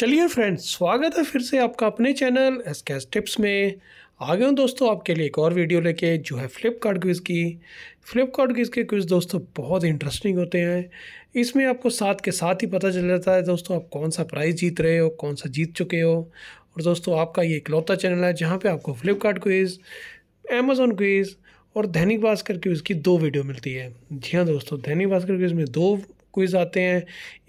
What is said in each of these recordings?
चलिए फ्रेंड्स स्वागत है फिर से आपका अपने चैनल एस कैस टिप्स में आ गए हूँ दोस्तों आपके लिए एक और वीडियो लेके जो है फ्लिपकार्ट क्विज़ की फ्लिपकार्ट क्विज़ के क्विज़ दोस्तों बहुत इंटरेस्टिंग होते हैं इसमें आपको साथ के साथ ही पता चल जाता है दोस्तों आप कौन सा प्राइज़ जीत रहे हो कौन सा जीत चुके हो और दोस्तों आपका ये इकलौता चैनल है जहाँ पर आपको फ्लिपकार्ट क्विज़ अमेज़ोन क्विज़ और दैनिक भास्कर क्विज़ की दो वीडियो मिलती है जी हाँ दोस्तों दैनिक भास्कर क्विज़ में दो क्विज़ आते हैं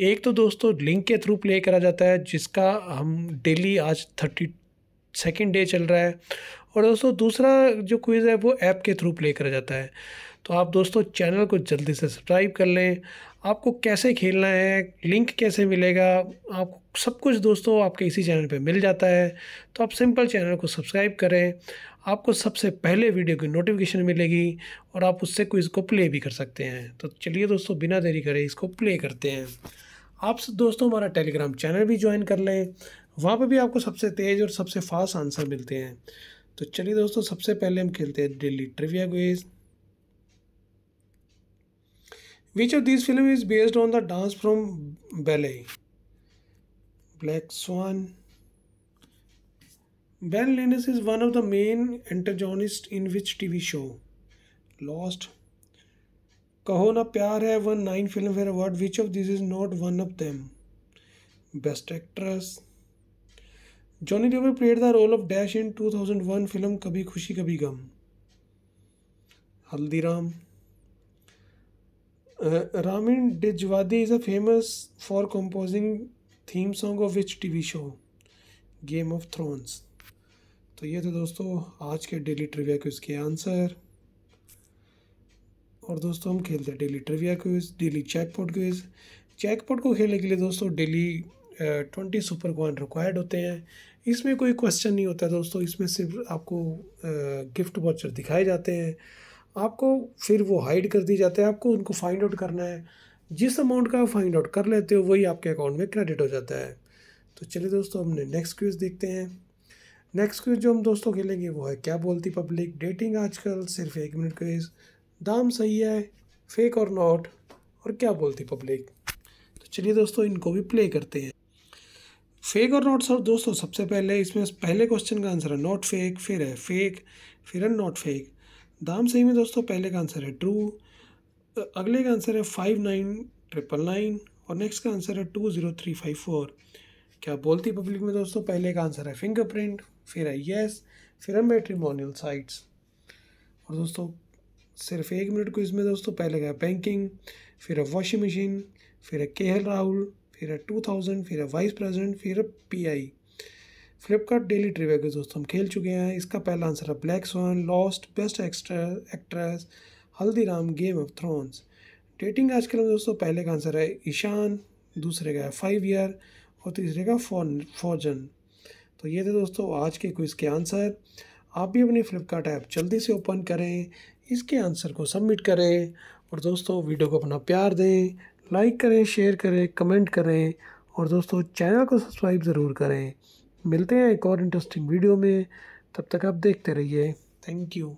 एक तो दोस्तों लिंक के थ्रू प्ले करा जाता है जिसका हम डेली आज थर्टी सेकेंड डे चल रहा है और दोस्तों दूसरा जो क्विज़ है वो ऐप के थ्रू प्ले करा जाता है तो आप दोस्तों चैनल को जल्दी से सब्सक्राइब कर लें आपको कैसे खेलना है लिंक कैसे मिलेगा आप सब कुछ दोस्तों आपके इसी चैनल पे मिल जाता है तो आप सिंपल चैनल को सब्सक्राइब करें आपको सबसे पहले वीडियो की नोटिफिकेशन मिलेगी और आप उससे कोई इसको प्ले भी कर सकते हैं तो चलिए दोस्तों बिना देरी करें इसको प्ले करते हैं आप दोस्तों हमारा टेलीग्राम चैनल भी ज्वाइन कर लें वहाँ पर भी आपको सबसे तेज़ और सबसे फास्ट आंसर मिलते हैं तो चलिए दोस्तों सबसे पहले हम खेलते हैं daily trivia quiz Which of these films is based on the dance from ballet? Black Swan. Ben Linus is one of the main antagonists in which TV show? Lost. Kaho Na Pyar Hai won 9 Filmfare Award. Which of these is not one of them? Best Actress. Johnny Depp played the role of Dash in 2001 film Kabhi Khushi Kabhi Gum. Haldiram. Ramin Djawadi is a famous for composing theme song of which TV show Game of Thrones तो ये थे दोस्तों आज के daily trivia quiz के answer और दोस्तों हम खेलते हैं daily trivia quiz daily jackpot quiz jackpot को खेलने के लिए दोस्तों daily twenty super coin required होते हैं इसमें कोई क्वेश्चन नहीं होता दोस्तों इसमें सिर्फ आपको गिफ्ट uh, वॉचर दिखाए जाते हैं आपको फिर वो हाइड कर दिए जाते हैं आपको उनको फाइंड आउट करना है जिस अमाउंट का आप फाइंड आउट कर लेते हो वही आपके अकाउंट में क्रेडिट हो जाता है तो चलिए दोस्तों हमने नेक्स्ट क्विज देखते हैं नेक्स्ट क्विज जो हम दोस्तों खेलेंगे वो है क्या बोलती पब्लिक डेटिंग आजकल सिर्फ एक मिनट क्विज दाम सही है फेक और नॉट और क्या बोलती पब्लिक तो चलिए दोस्तों इनको भी प्ले करते हैं फेक और नॉट सर दोस्तों सबसे पहले इसमें पहले क्वेश्चन का आंसर है नॉट फेक फिर है फेक फिर है नॉट फेक दाम सही में दोस्तों पहले का आंसर है ट्रू अगले का आंसर है फाइव नाइन ट्रिपल नाइन और नेक्स्ट का आंसर है two zero three five four क्या बोलती पब्लिक में दोस्तों पहले का आंसर है फिंगरप्रिंट फिर है येस फिर है मेट्रीमोनियल साइट्स और दोस्तों सिर्फ एक मिनट को इसमें दोस्तों पहले का बैंकिंग फिर है वॉशिंग मशीन फिर है के एल राहुल फिर है टू थाउजेंड फिर है वाइस प्रेजिडेंट फिर है P I Flipkart daily trivia के दोस्तों हम खेल चुके हैं इसका पहला आंसर है black swan lost best extra actress Haldiram game of thrones dating आजकल में दोस्तों पहले का आंसर है ईशान दूसरे का है फाइव ईयर और तीसरे का फॉर फॉर्जन तो ये थे दोस्तों आज के क्विज़ के आंसर आप भी अपनी फ्लिपकार्ट ऐप जल्दी से ओपन करें इसके आंसर को सबमिट करें और दोस्तों वीडियो को अपना प्यार दें लाइक करें शेयर करें कमेंट करें और दोस्तों चैनल को सब्सक्राइब ज़रूर करें मिलते हैं एक और इंटरेस्टिंग वीडियो में तब तक आप देखते रहिए थैंक यू